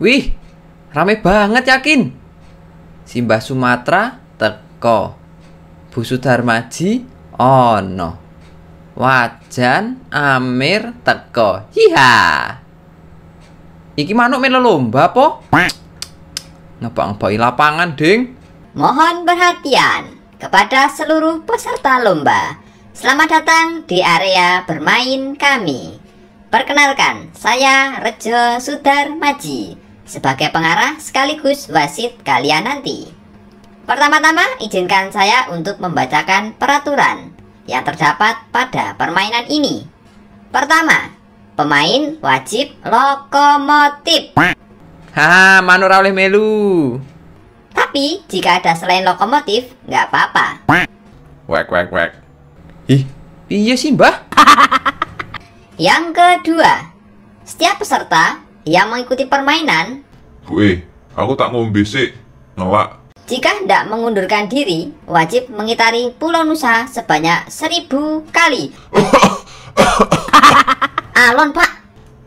Wih, rame banget yakin. Simbah Sumatera teko. Bu Sudarmaji ono. Wajan Amir teko. Hiha. Iki manuk melu lomba po? Ngebang-bangi lapangan, Ding. Mohon perhatian kepada seluruh peserta lomba. Selamat datang di area bermain kami. Perkenalkan, saya Rejo Sudarmaji sebagai pengarah sekaligus wasit kalian nanti. Pertama-tama, izinkan saya untuk membacakan peraturan yang terdapat pada permainan ini. Pertama, pemain wajib lokomotif. Haha, Manura oleh melu. Tapi jika ada selain lokomotif, nggak apa-apa. Wek wek wek. Ih, iya sih mbah. Yang kedua, setiap peserta yang mengikuti permainan. Gue, aku tak ngombe sih, ngelak. Jika hendak mengundurkan diri, wajib mengitari Pulau Nusa sebanyak seribu kali. Alon pak.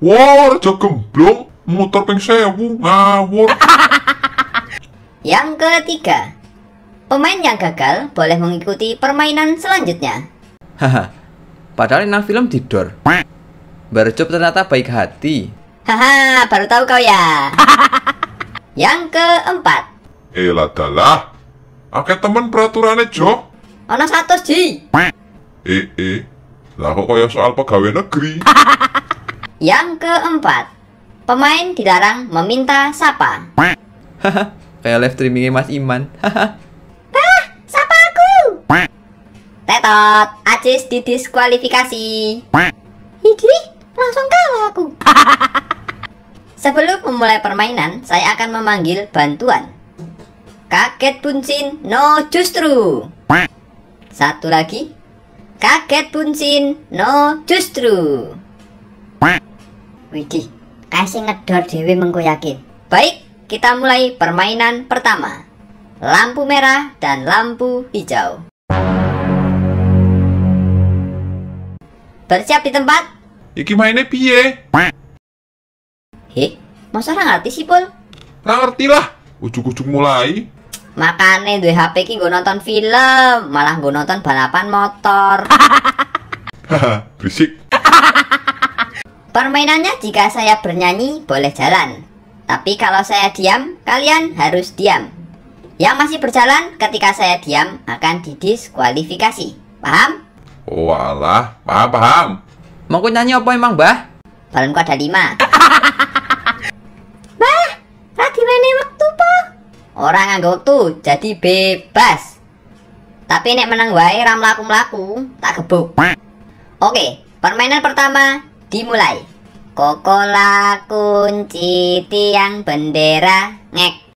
War, wow, belum. muter ping sewu, ngawur. yang ketiga, pemain yang gagal boleh mengikuti permainan selanjutnya. Haha, padahal nang film didor. Barjob ternyata baik hati. Haha, baru tahu kau ya. Yang keempat. Ela dalah. Akeh temen peraturannya Jo. Ono satu Ji. Eh eh. Lah kok kaya soal pegawai negeri. Yang keempat. Pemain dilarang meminta sapa. Haha, kayak live streamingnya Mas Iman. Bah, sapa aku. Tetot, Acis didiskualifikasi. Hidih, langsung ke Sebelum memulai permainan, saya akan memanggil bantuan. Kaget Bunsin, no justru. Satu lagi. Kaget Bunsin, no justru. Widih, kasih ngedor Dewi menggoyakin. Baik, kita mulai permainan pertama. Lampu merah dan lampu hijau. Bersiap di tempat. Iki mainnya piye? Heh, masa orang ngerti sih, pol Ora ngerti lah. ujung-ujung mulai. Makanya di HP ini gue nonton film, malah gue nonton balapan motor. hahaha berisik. Permainannya jika saya bernyanyi boleh jalan, tapi kalau saya diam, kalian harus diam. Yang masih berjalan ketika saya diam akan didiskualifikasi. Paham? Walah, oh, paham paham. Mau ku nyanyi apa emang, Mbah? ku ada lima. Orang nganggo tuh jadi bebas. Tapi nek menang wae ram laku melaku tak gebuk. Oke, permainan pertama dimulai. Kokola kunci tiang bendera ngek.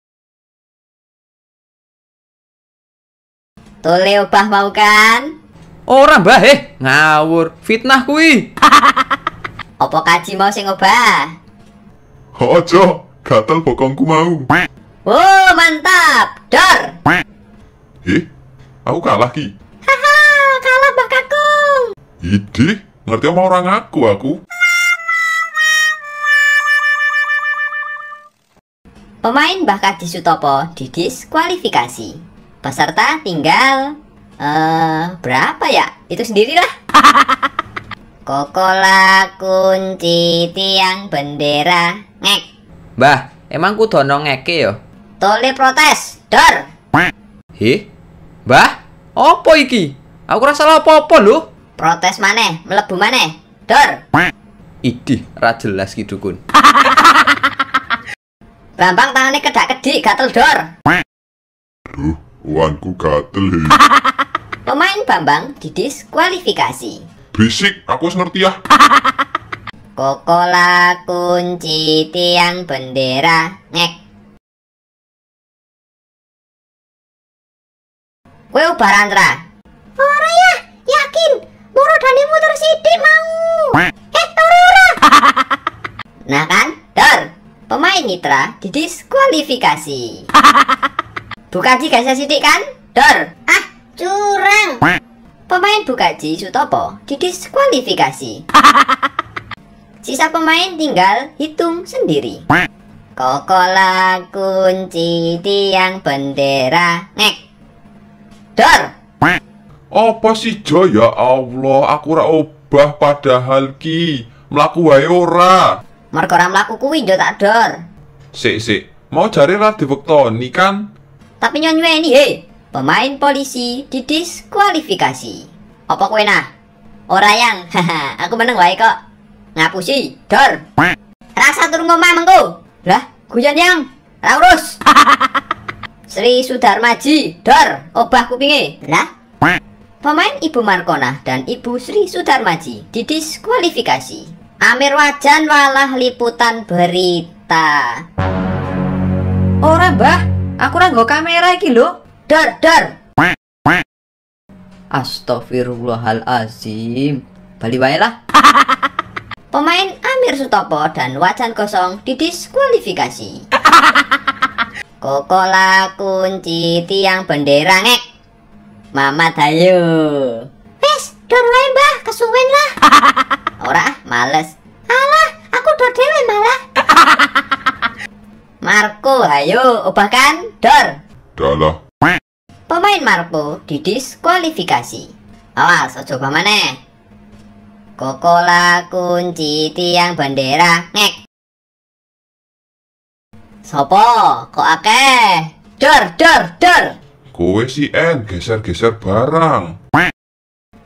Tole obah mau kan? Orang mbah eh ngawur fitnah kui. Apa kaji mau sing obah? Ojo, gatel bokongku mau. Wow, oh, mantap! Dor! Eh, aku kalah, Ki. Haha, kalah Mbak Kakung. Ide, ngerti apa orang aku, aku. Pemain bakat Kadi Sutopo di kualifikasi. Peserta tinggal... eh uh, berapa ya? Itu sendirilah. Kokola kunci tiang bendera ngek. Mbah, emang ku dono ngeke yo? Ya? Tuli protes, Dor. Hi? bah oh iki? Aku rasa apa-apa lu Protes mana melebu mana Dor. idi rajelas jelas ki dukun. Bambang tangannya kedak kedik gatel dor. Duh, uangku gatel. Pemain Bambang didiskualifikasi. bisik aku ngerti ya. Ah. Kokola kunci tiang bendera ngek Kowe baran ra? Ora ya, yakin. Moro dani muter sidik mau. Eh, ora ora. nah kan, Dor. Pemain Nitra didiskualifikasi. Bukaji gak sidik kan? Dor. Ah, curang. Pemain Bukaji Sutopo didiskualifikasi. Sisa pemain tinggal hitung sendiri. Kokola kunci tiang bendera. Nek sadar. Apa sih Jo ya Allah, aku ora obah padahal ki mlaku wae ora. Mergo ora mlaku kuwi Jo tak dor. Sik sik, mau jare ra diwektoni kan? Tapi ini hei, pemain polisi didiskualifikasi. Apa kue nah? Ora yang, aku menang wae kok. Ngapusi, dor. Rasa turun ngomong mengko. Lah, guyon yang. Ra Sri Sudarmaji Dor obah kupinge Lah Pemain Ibu Markona dan Ibu Sri Sudarmaji didiskualifikasi Amir Wajan walah liputan berita Ora mbah aku nggo kamera iki lho Dor dor Astagfirullahalazim Bali wae lah Pemain Amir Sutopo dan Wajan Kosong didiskualifikasi Kokola kunci tiang bendera ngek. Mama dayo. Wis, dur wae Mbah, kesuwen lah. Ora males. Alah, aku dor dhewe malah. Marco, ayo ubahkan dor. Dalah. Pemain Marco didiskualifikasi. Awas, ojo mana? Kokola kunci tiang bendera ngek. Sopo, kok akeh? Dor, dor, dor. Kowe si En, geser-geser barang.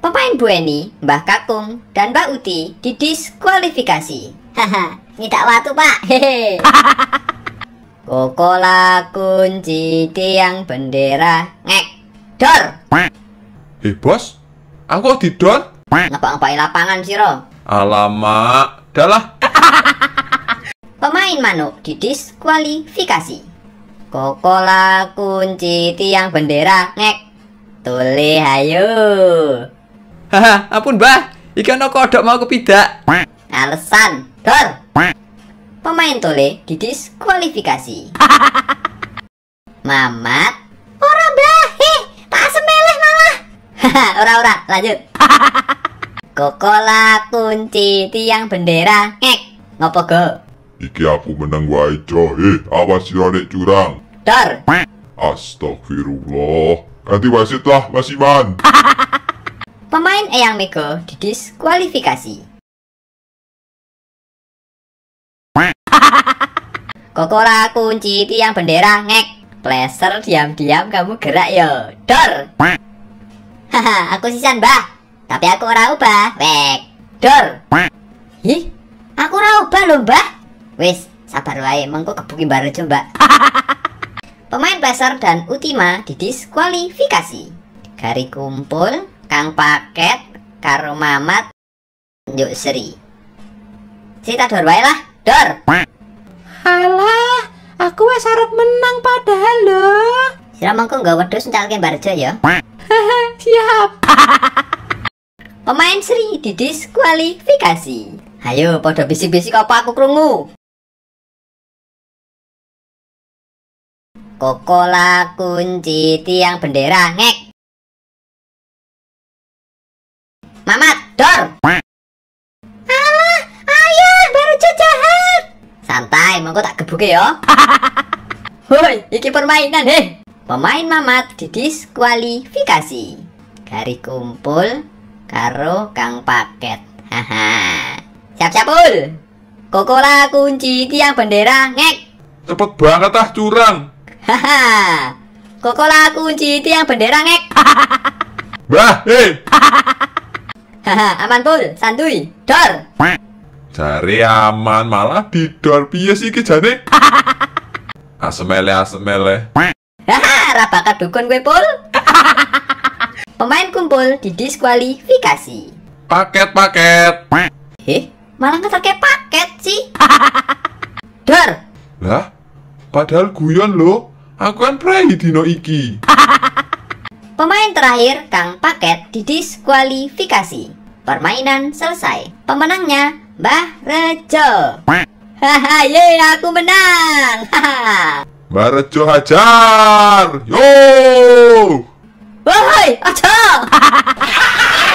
Pemain Bu Eni, Mbah Kakung, dan Mbak Uti didiskualifikasi. Haha, tak waktu pak. Hehe. Kokola kunci tiang bendera ngek dor. Hei bos, aku di dor. Ngapa ngapain lapangan siro? Alamak, dalah Pemain manuk didiskualifikasi. Kokola kunci tiang bendera ngek. Tule Hayu. Haha, ampun bah, ikan no kodok mau kepidak. Alasan, dol. Pemain tole didiskualifikasi. Mamat, ora bah, He, tak semeleh malah. Haha, ora ora, lanjut. Kokola kunci tiang bendera ngek. Ngopo go? Iki aku menang wae coy. Eh, awas yo ya, nek curang. Dar. Astagfirullah. Ganti wasit lah, Mas Iman. Pemain Eyang Mego didiskualifikasi. Kokora kunci tiang bendera ngek. Pleser diam-diam kamu gerak yo. Dor. Haha, aku sisan, Mbah. Tapi aku ora ubah. Wek. Dor. Ih, aku ora ubah lho, Mbah. Wis, sabar wae, mengko kebuki baru coba. Pemain Blaster dan Ultima didiskualifikasi. Gari kumpul, Kang Paket, karo Mamat, Yuk Seri. Cita dor wae lah, dor. Halah, aku wes arep menang padahal lho. Sira mengko nggawa wedhus ncalke Barjo ya. Siap. Pemain Sri didiskualifikasi. Ayo pada bisik-bisik apa aku krungu. Coca-Cola kunci tiang bendera ngek. Mamat, dor. Alah, ayah baru jahat. Santai, monggo tak gebuke yo. Ya. Hoi, iki permainan heh. Pemain Mamat didiskualifikasi. Gari kumpul karo Kang Paket. Haha. Siap-siap ul. Kokola kunci tiang bendera ngek. Cepet banget ah curang. Haha. Kokola kunci tiang bendera ngek. Bah, hei. Haha, aman pul, santuy. Dor. cari aman malah di dor piye sih iki jane? Asemele asemele. Haha, rapakat dukun gue pul. Pemain kumpul didiskualifikasi. Paket-paket. Eh, malah terkait paket sih. Dor. Lah, padahal guyon loh. Aku kan prai dino iki. Pemain terakhir Kang Paket didiskualifikasi. Permainan selesai. Pemenangnya Mbah Rejo. Haha, ye aku menang. Mbah Rejo hajar. Yo! Wahai, acak.